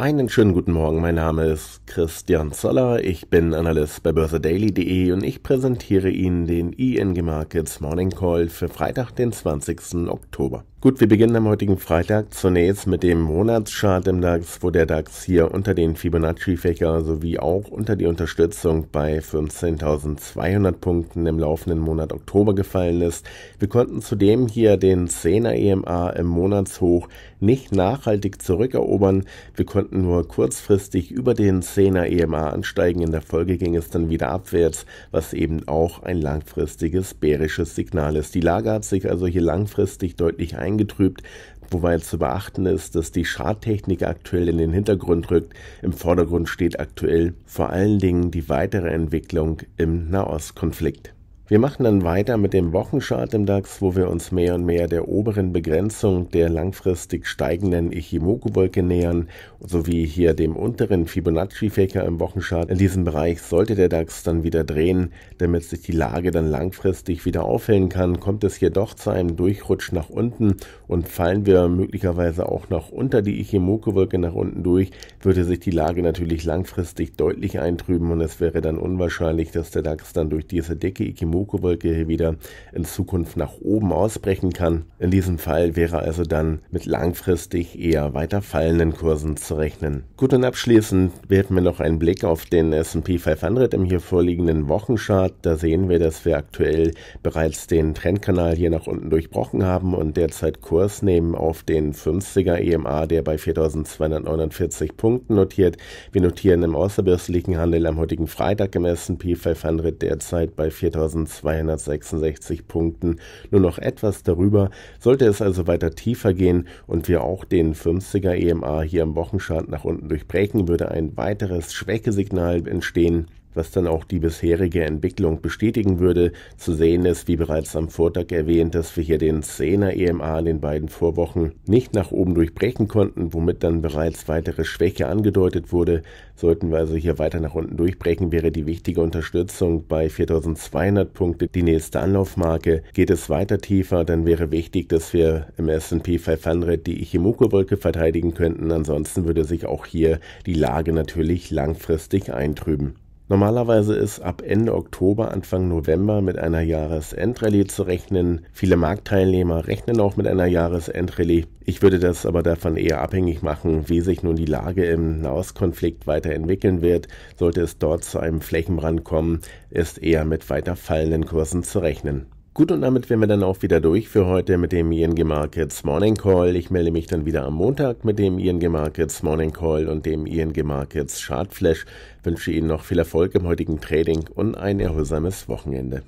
Einen schönen guten Morgen, mein Name ist Christian Zoller, ich bin Analyst bei börsedaily.de und ich präsentiere Ihnen den ING Markets Morning Call für Freitag, den 20. Oktober. Gut, wir beginnen am heutigen Freitag zunächst mit dem Monatschart im DAX, wo der DAX hier unter den Fibonacci-Fächer sowie auch unter die Unterstützung bei 15.200 Punkten im laufenden Monat Oktober gefallen ist. Wir konnten zudem hier den 10er EMA im Monatshoch nicht nachhaltig zurückerobern. Wir konnten konnten nur kurzfristig über den 10er EMA ansteigen. In der Folge ging es dann wieder abwärts, was eben auch ein langfristiges bärisches Signal ist. Die Lage hat sich also hier langfristig deutlich eingetrübt. Wobei zu beachten ist, dass die Schadtechnik aktuell in den Hintergrund rückt. Im Vordergrund steht aktuell vor allen Dingen die weitere Entwicklung im Nahostkonflikt. Wir machen dann weiter mit dem Wochenchart im DAX, wo wir uns mehr und mehr der oberen Begrenzung der langfristig steigenden Ichimoku-Wolke nähern, sowie hier dem unteren Fibonacci-Faker im Wochenchart. In diesem Bereich sollte der DAX dann wieder drehen, damit sich die Lage dann langfristig wieder aufhellen kann, kommt es jedoch zu einem Durchrutsch nach unten und fallen wir möglicherweise auch noch unter die Ichimoku-Wolke nach unten durch, würde sich die Lage natürlich langfristig deutlich eintrüben und es wäre dann unwahrscheinlich, dass der DAX dann durch diese dicke Ichimoku Logo-Wolke hier wieder in Zukunft nach oben ausbrechen kann. In diesem Fall wäre also dann mit langfristig eher weiter fallenden Kursen zu rechnen. Gut und abschließend werfen wir noch einen Blick auf den S&P 500 im hier vorliegenden Wochenchart. Da sehen wir, dass wir aktuell bereits den Trendkanal hier nach unten durchbrochen haben und derzeit Kurs nehmen auf den 50er EMA, der bei 4249 Punkten notiert. Wir notieren im außerbürstlichen Handel am heutigen Freitag im S&P 500 derzeit bei 4249 266 Punkten, nur noch etwas darüber. Sollte es also weiter tiefer gehen und wir auch den 50er EMA hier im Wochenchart nach unten durchbrechen, würde ein weiteres Schwächesignal entstehen was dann auch die bisherige Entwicklung bestätigen würde. Zu sehen ist, wie bereits am Vortag erwähnt, dass wir hier den 10er EMA in den beiden Vorwochen nicht nach oben durchbrechen konnten, womit dann bereits weitere Schwäche angedeutet wurde. Sollten wir also hier weiter nach unten durchbrechen, wäre die wichtige Unterstützung bei 4200 Punkte die nächste Anlaufmarke. Geht es weiter tiefer, dann wäre wichtig, dass wir im S&P 500 die Ichimoku-Wolke verteidigen könnten. Ansonsten würde sich auch hier die Lage natürlich langfristig eintrüben. Normalerweise ist ab Ende Oktober, Anfang November mit einer Jahresendrallye zu rechnen. Viele Marktteilnehmer rechnen auch mit einer Jahresendrallye. Ich würde das aber davon eher abhängig machen, wie sich nun die Lage im Nahostkonflikt weiterentwickeln wird. Sollte es dort zu einem Flächenbrand kommen, ist eher mit weiter fallenden Kursen zu rechnen. Gut, und damit wären wir dann auch wieder durch für heute mit dem ING Markets Morning Call. Ich melde mich dann wieder am Montag mit dem ING Markets Morning Call und dem ING Markets Chart Flash. Wünsche Ihnen noch viel Erfolg im heutigen Trading und ein erholsames Wochenende.